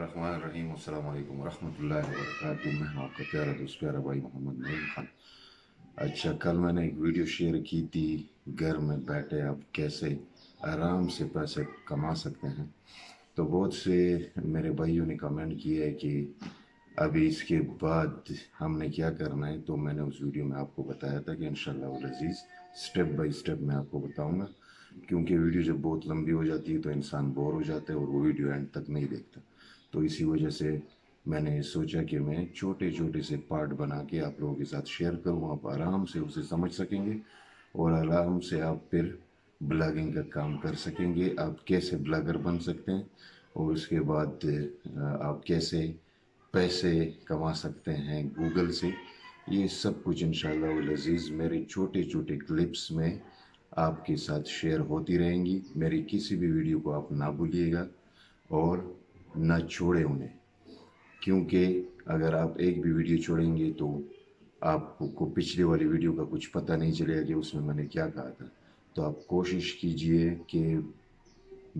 रहीम अल्लाम वर्क मैं आपका प्यारा दोस्त प्यारा भाई मोहम्मद नईम खान अच्छा कल मैंने एक वीडियो शेयर की थी घर में बैठे आप कैसे आराम से पैसे कमा सकते हैं तो बहुत से मेरे भाइयों ने कमेंट किया है कि अभी इसके बाद हमने क्या करना है तो मैंने उस वीडियो में आपको बताया था कि इन शजीज़ स्टेप बाई स्टेप मैं आपको बताऊँगा क्योंकि वीडियो जब बहुत लंबी हो जाती है तो इंसान बोर हो जाता है और वो वीडियो एंड तक नहीं देखता तो इसी वजह से मैंने सोचा कि मैं छोटे छोटे से पार्ट बना के आप लोगों के साथ शेयर करूँ आप आराम से उसे समझ सकेंगे और आराम से आप फिर ब्लॉगिंग का काम कर सकेंगे आप कैसे ब्लॉगर बन सकते हैं और उसके बाद आप कैसे पैसे कमा सकते हैं गूगल से ये सब कुछ इन लजीज़ मेरे छोटे छोटे क्लिप्स में आपके साथ शेयर होती रहेंगी मेरी किसी भी वीडियो को आप ना भूलिएगा और ना छोड़ें उन्हें क्योंकि अगर आप एक भी वीडियो छोड़ेंगे तो आपको पिछले वाली वीडियो का कुछ पता नहीं चलेगा कि उसमें मैंने क्या कहा था तो आप कोशिश कीजिए कि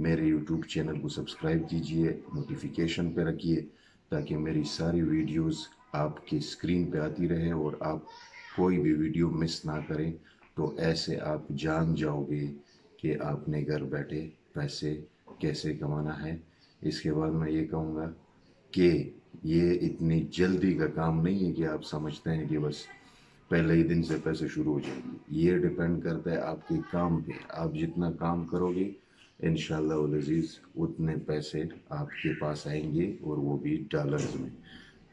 मेरे यूट्यूब चैनल को सब्सक्राइब कीजिए नोटिफिकेशन पे रखिए ताकि मेरी सारी वीडियोस आपके स्क्रीन पे आती रहे और आप कोई भी वीडियो मिस ना करें तो ऐसे आप जान जाओगे कि आपने घर बैठे पैसे कैसे कमाना है इसके बाद मैं ये कहूँगा कि ये इतनी जल्दी का काम नहीं है कि आप समझते हैं कि बस पहले ही दिन से पैसे शुरू हो जाएंगे ये डिपेंड करता है आपके काम पे आप जितना काम करोगे इन शजीज़ उतने पैसे आपके पास आएंगे और वो भी डॉलर्स में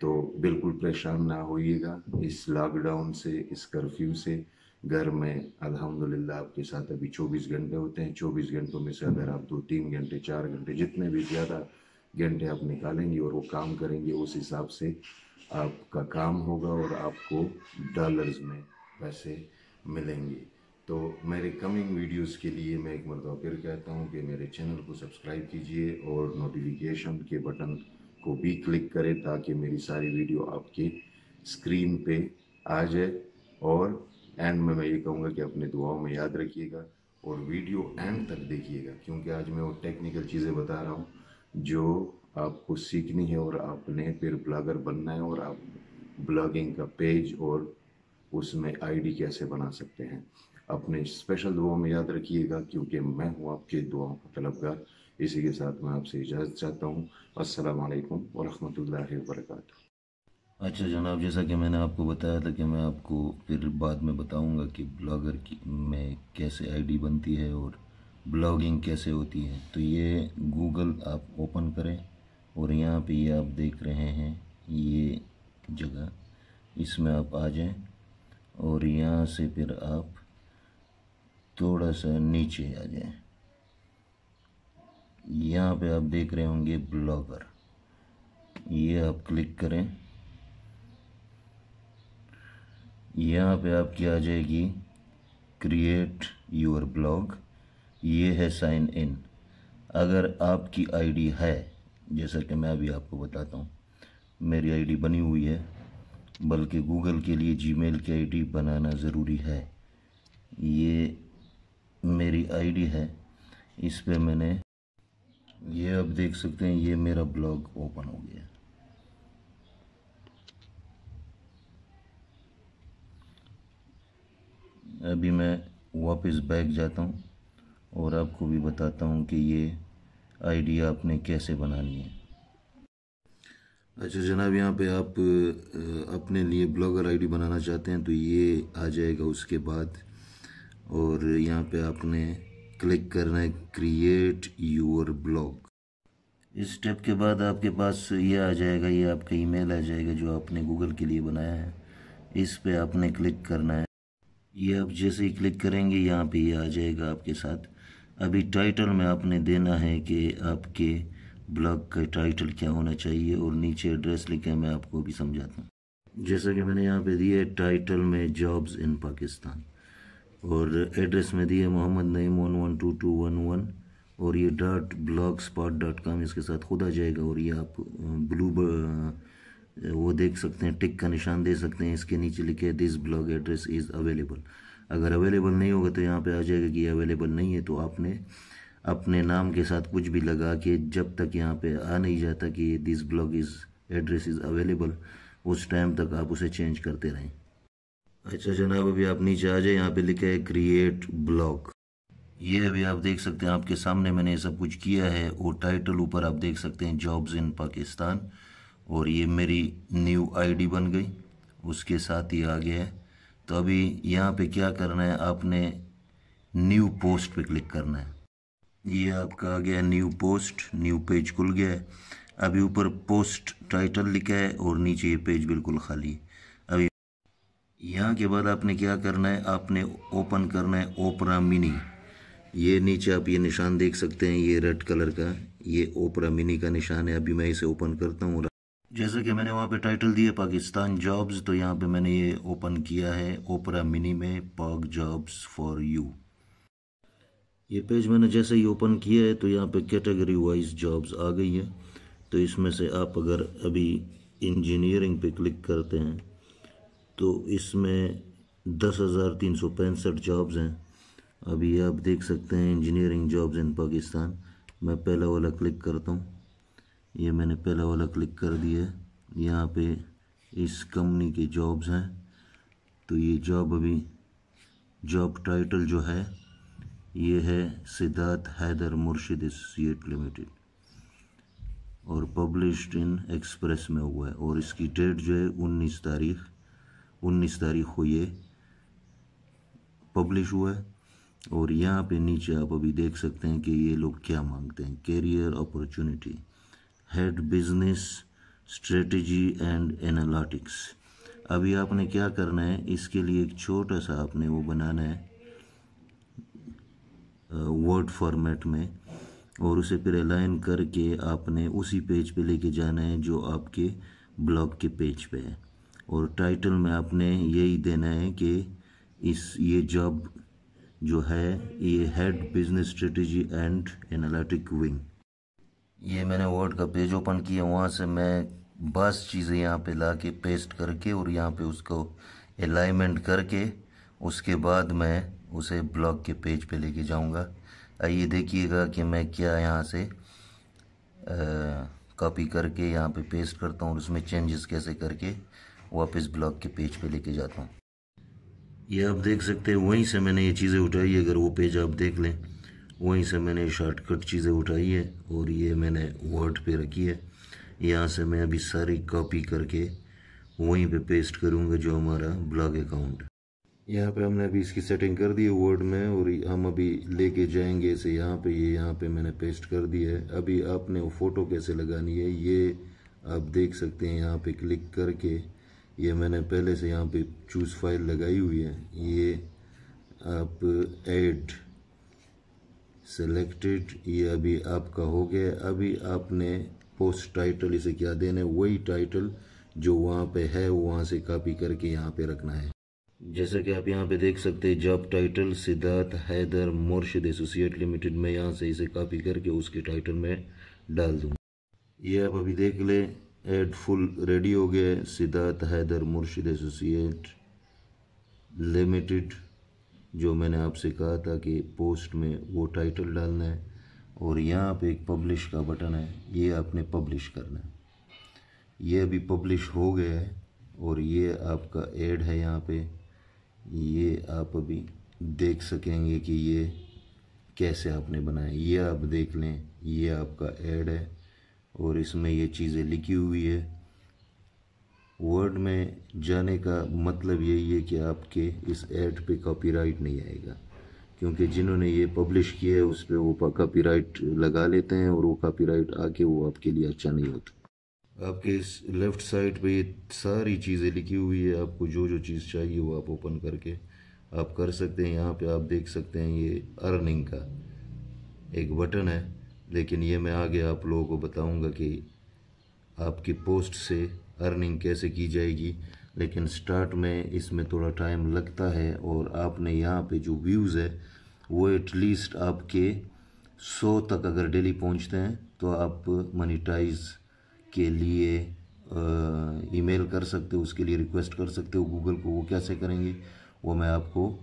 तो बिल्कुल परेशान ना होइएगा इस लॉकडाउन से इस कर्फ्यू से घर में अल्हम्दुलिल्लाह आपके साथ अभी 24 घंटे होते हैं 24 घंटों में से अगर आप दो तीन घंटे चार घंटे जितने भी ज़्यादा घंटे आप निकालेंगे और वो काम करेंगे उस हिसाब से आपका काम होगा और आपको डॉलर्स में पैसे मिलेंगे तो मेरे कमिंग वीडियोस के लिए मैं एक मरतबा फिर कहता हूँ कि मेरे चैनल को सब्सक्राइब कीजिए और नोटिफिकेशन के बटन को भी क्लिक करें ताकि मेरी सारी वीडियो आपके स्क्रीन पे आ जाए और एंड में मैं ये कहूँगा कि अपने दुआओं में याद रखिएगा और वीडियो एंड तक देखिएगा क्योंकि आज मैं वो टेक्निकल चीज़ें बता रहा हूँ जो आपको सीखनी है और आपने फिर ब्लॉगर बनना है और आप ब्लॉगिंग का पेज और उसमें आईडी कैसे बना सकते हैं अपने स्पेशल दुआओं में याद रखिएगा क्योंकि मैं हूँ आपके दुआओं का तलबगार इसी के साथ मैं आपसे इजाज़त चाहता हूँ असलकम वरहमल वर्का अच्छा जनाब जैसा कि मैंने आपको बताया था कि मैं आपको फिर बाद में बताऊंगा कि ब्लॉगर की में कैसे आईडी बनती है और ब्लॉगिंग कैसे होती है तो ये गूगल आप ओपन करें और यहाँ पे ये आप देख रहे हैं ये जगह इसमें आप आ जाएं और यहाँ से फिर आप थोड़ा सा नीचे आ जाएं यहाँ पे आप देख रहे होंगे ब्लॉगर ये आप क्लिक करें यहाँ पे आपकी आ जाएगी क्रिएट योर ब्लॉग ये है साइन इन अगर आपकी आईडी है जैसा कि मैं अभी आपको बताता हूँ मेरी आईडी बनी हुई है बल्कि गूगल के लिए जीमेल की आईडी बनाना ज़रूरी है ये मेरी आईडी है इस पर मैंने ये आप देख सकते हैं ये मेरा ब्लॉग ओपन हो गया अभी मैं वापस बैग जाता हूँ और आपको भी बताता हूँ कि ये आइडिया आपने कैसे बनानी है अच्छा जनाब यहाँ पे आप अपने लिए ब्लॉगर आईडी बनाना चाहते हैं तो ये आ जाएगा उसके बाद और यहाँ पे आपने क्लिक करना है क्रिएट योर ब्लॉग इस स्टेप के बाद आपके पास ये आ जाएगा ये आपका ईमेल आ जाएगा जो आपने गूगल के लिए बनाया है इस पे आपने क्लिक करना है ये आप जैसे ही क्लिक करेंगे यहाँ पे ये आ जाएगा आपके साथ अभी टाइटल में आपने देना है कि आपके ब्लॉग का टाइटल क्या होना चाहिए और नीचे एड्रेस लिखा मैं आपको भी समझाता हूँ जैसा कि मैंने यहाँ पे दिए टाइटल में जॉब्स इन पाकिस्तान और एड्रेस में दिए Mohammad Naeem one one two two one one और ये dot blogspot dot com इसके साथ खुद आ जाएगा और ये आप ब्लू uh, वो देख सकते हैं टिक का निशान दे सकते हैं इसके नीचे लिखे this blog address is available अगर अवेलेबल नहीं होगा तो यहाँ पे आ जाएगा कि अवेलेबल नहीं है तो आपने अपने नाम के साथ कुछ भी लगा के जब तक यहाँ पे आ नहीं जाता कि this blog is address is available उस टाइम तक आप उसे चेंज करते रहें अच्छा जनाब अभी आप नीचे आ जाए यहाँ पे लिखा है क्रिएट ब्लॉग ये अभी आप देख सकते हैं आपके सामने मैंने ये सब कुछ किया है और टाइटल ऊपर आप देख सकते हैं जॉब्स इन पाकिस्तान और ये मेरी न्यू आईडी बन गई उसके साथ ये आ गया है तो अभी यहाँ पे क्या करना है आपने न्यू पोस्ट पे क्लिक करना है ये आपका आ गया न्यू पोस्ट न्यू पेज खुल गया है अभी ऊपर पोस्ट टाइटल लिखा है और नीचे ये पेज बिल्कुल खाली है अभी यहाँ के बाद आपने क्या करना है आपने ओपन करना है ओपरा मिनी ये नीचे आप ये निशान देख सकते हैं ये रेड कलर का ये ओपरा मिनी का निशान है अभी मैं इसे ओपन करता हूँ जैसे कि मैंने वहाँ पे टाइटल दिए पाकिस्तान जॉब्स तो यहाँ पे मैंने ये ओपन किया है ओपरा मिनी में पाक जॉब्स फॉर यू ये पेज मैंने जैसे ही ओपन किया है तो यहाँ पे कैटेगरी वाइज जॉब्स आ गई है तो इसमें से आप अगर अभी इंजीनियरिंग पे क्लिक करते हैं तो इसमें दस हज़ार तीन सौ पैंसठ जॉब्स हैं अभी आप देख सकते हैं इंजीनियरिंग जॉब्स इन पाकिस्तान मैं पहला वाला क्लिक करता हूँ ये मैंने पहला वाला क्लिक कर दिया है यहाँ पे इस कंपनी के जॉब्स हैं तो ये जॉब अभी जॉब टाइटल जो है ये है सिद्धार्थ हैदर मुर्शिद एसोसिएट लिमिटेड और पब्लिश्ड इन एक्सप्रेस में हुआ है और इसकी डेट जो है उन्नीस तारीख उन्नीस तारीख को ये पब्लिश हुआ है और यहाँ पे नीचे आप अभी देख सकते हैं कि ये लोग क्या मांगते हैं career opportunity head business strategy and analytics अभी आपने क्या करना है इसके लिए एक छोटा सा आपने वो बनाना है वर्ड फॉर्मेट में और उसे फिर अलाइन करके आपने उसी पेज पे लेके जाना है जो आपके ब्लॉग के पेज पे है और टाइटल में आपने यही देना है कि इस ये जॉब जो है ये head business strategy and analytic wing ये मैंने वर्ड का पेज ओपन किया वहाँ से मैं बस चीज़ें यहाँ पे ला के पेस्ट करके और यहाँ पे उसको अलाइनमेंट करके उसके बाद मैं उसे ब्लॉग के पेज पे लेके जाऊँगा आइए देखिएगा कि मैं क्या यहाँ से कॉपी करके यहाँ पे पेस्ट करता हूँ और उसमें चेंजेस कैसे करके वापस ब्लॉग के पेज पे लेके जाता हूँ ये आप देख सकते हैं वहीं से मैंने ये चीज़ें उठाई अगर वो पेज आप देख लें वहीं से मैंने शॉर्टकट चीज़ें उठाई है और ये मैंने वर्ड पे रखी है यहाँ से मैं अभी सारी कॉपी करके वहीं पे पेस्ट करूँगा जो हमारा ब्लॉग अकाउंट यहाँ पे हमने अभी इसकी सेटिंग कर दी है वर्ड में और हम अभी लेके जाएंगे इसे यहाँ पे ये यह यहाँ पे मैंने पेस्ट कर दिया है अभी आपने वो फ़ोटो कैसे लगानी है ये आप देख सकते हैं यहाँ पे क्लिक करके ये मैंने पहले से यहाँ पे चूज़ फाइल लगाई हुई है ये आप एड सेलेक्टेड ये अभी आपका हो गया अभी आपने पोस्ट टाइटल इसे क्या देना है वही टाइटल जो वहाँ पे है वहाँ से कॉपी करके यहाँ पे रखना है जैसे कि आप यहाँ पे देख सकते हैं job title Siddharth Haider Murshid associate limited में यहाँ से इसे कॉपी करके उसके टाइटल में डाल दूँ ये आप अभी देख लें एड फुल रेडी हो गया सिद्धार्थ हैदर मुर्शिद एसोसिएट लिमिटेड जो मैंने आपसे कहा था कि पोस्ट में वो टाइटल डालना है और यहाँ पे एक पब्लिश का बटन है ये आपने पब्लिश करना है ये अभी पब्लिश हो गया है और ये आपका एड है यहाँ पे ये आप अभी देख सकेंगे कि ये कैसे आपने बनाया ये आप देख लें ये आपका एड है और इसमें ये चीज़ें लिखी हुई है वर्ड में जाने का मतलब यही है कि आपके इस एड पे कॉपीराइट नहीं आएगा क्योंकि जिन्होंने ये पब्लिश किया है उस पर वो कॉपीराइट लगा लेते हैं और वो कॉपीराइट आके वो आपके लिए अच्छा नहीं होता आपके इस लेफ़्ट साइड पे ये सारी चीज़ें लिखी हुई है आपको जो जो चीज़ चाहिए वो आप ओपन करके आप कर सकते हैं यहाँ पे आप देख सकते हैं ये अर्निंग का एक बटन है लेकिन ये मैं आगे आप लोगों को बताऊंगा कि आपकी पोस्ट से अर्निंग कैसे की जाएगी लेकिन स्टार्ट में इसमें थोड़ा टाइम लगता है और आपने यहाँ पे जो व्यूज़ है वो एटलीस्ट आपके 100 तक अगर डेली पहुँचते हैं तो आप मनीटाइज के लिए ईमेल कर सकते हो उसके लिए रिक्वेस्ट कर सकते हो गूगल को वो कैसे करेंगे वो मैं आपको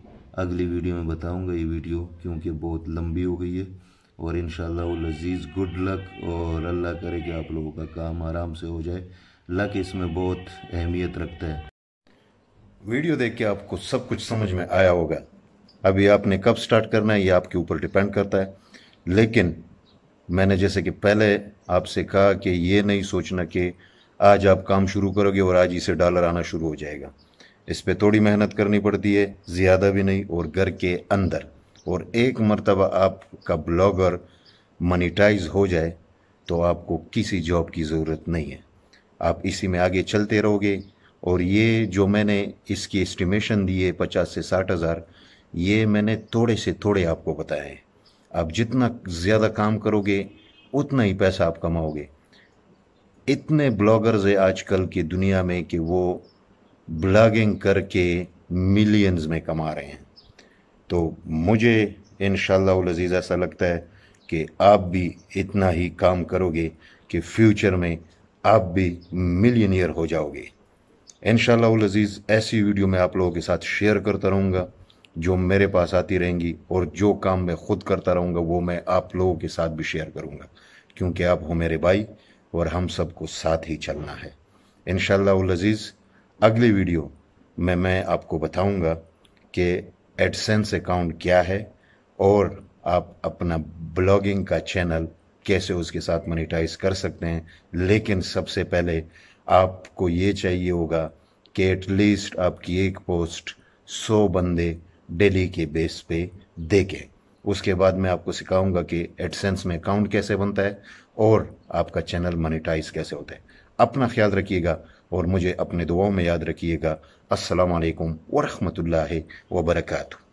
अगली वीडियो में बताऊंगा ये वीडियो क्योंकि बहुत लंबी हो गई है और इन लजीज़ गुड लक और अल्लाह करे कि आप लोगों का काम आराम से हो जाए लक इसमें बहुत अहमियत रखता है वीडियो देख के आपको सब कुछ समझ में आया होगा अभी आपने कब स्टार्ट करना है ये आपके ऊपर डिपेंड करता है लेकिन मैंने जैसे कि पहले आपसे कहा कि ये नहीं सोचना कि आज आप काम शुरू करोगे और आज इसे डॉलर आना शुरू हो जाएगा इस पर थोड़ी मेहनत करनी पड़ती है ज़्यादा भी नहीं और घर के अंदर और एक मरतबा आपका ब्लॉगर मनीटाइज हो जाए तो आपको किसी जॉब की ज़रूरत नहीं है आप इसी में आगे चलते रहोगे और ये जो मैंने इसकी एस्टिमेशन दी है पचास से साठ हज़ार ये मैंने थोड़े से थोड़े आपको बताया है आप जितना ज़्यादा काम करोगे उतना ही पैसा आप कमाओगे इतने ब्लॉगर्स है आजकल की दुनिया में कि वो ब्लॉगिंग करके मिलियंस में कमा रहे हैं तो मुझे इन शजीज़ ऐसा लगता है कि आप भी इतना ही काम करोगे कि फ्यूचर में आप भी मिलियनियर हो जाओगे इन अजीज़ ऐसी वीडियो मैं आप लोगों के साथ शेयर करता रहूँगा जो मेरे पास आती रहेंगी और जो काम मैं खुद करता रहूँगा वो मैं आप लोगों के साथ भी शेयर करूँगा क्योंकि आप हो मेरे भाई और हम सबको साथ ही चलना है इन अजीज़ अगली वीडियो में मैं आपको बताऊँगा कि एडसेंस अकाउंट क्या है और आप अपना ब्लॉगिंग का चैनल कैसे उसके साथ मोनिटाइज कर सकते हैं लेकिन सबसे पहले आपको ये चाहिए होगा कि एटलीस्ट आपकी एक पोस्ट सौ बंदे डेली के बेस पे देखें उसके बाद मैं आपको सिखाऊंगा कि एडसेंस में अकाउंट कैसे बनता है और आपका चैनल मोनिटाइज कैसे होता है अपना ख्याल रखिएगा और मुझे अपने दुआओं में याद रखिएगा असलकम ला वबरकू